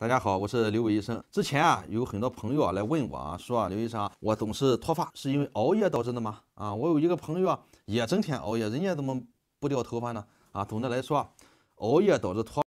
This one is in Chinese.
大家好，我是刘伟医生。之前啊，有很多朋友啊来问我啊，说啊，刘医生，我总是脱发，是因为熬夜导致的吗？啊，我有一个朋友啊，也整天熬夜，人家怎么不掉头发呢？啊，总的来说啊，熬夜导致脱。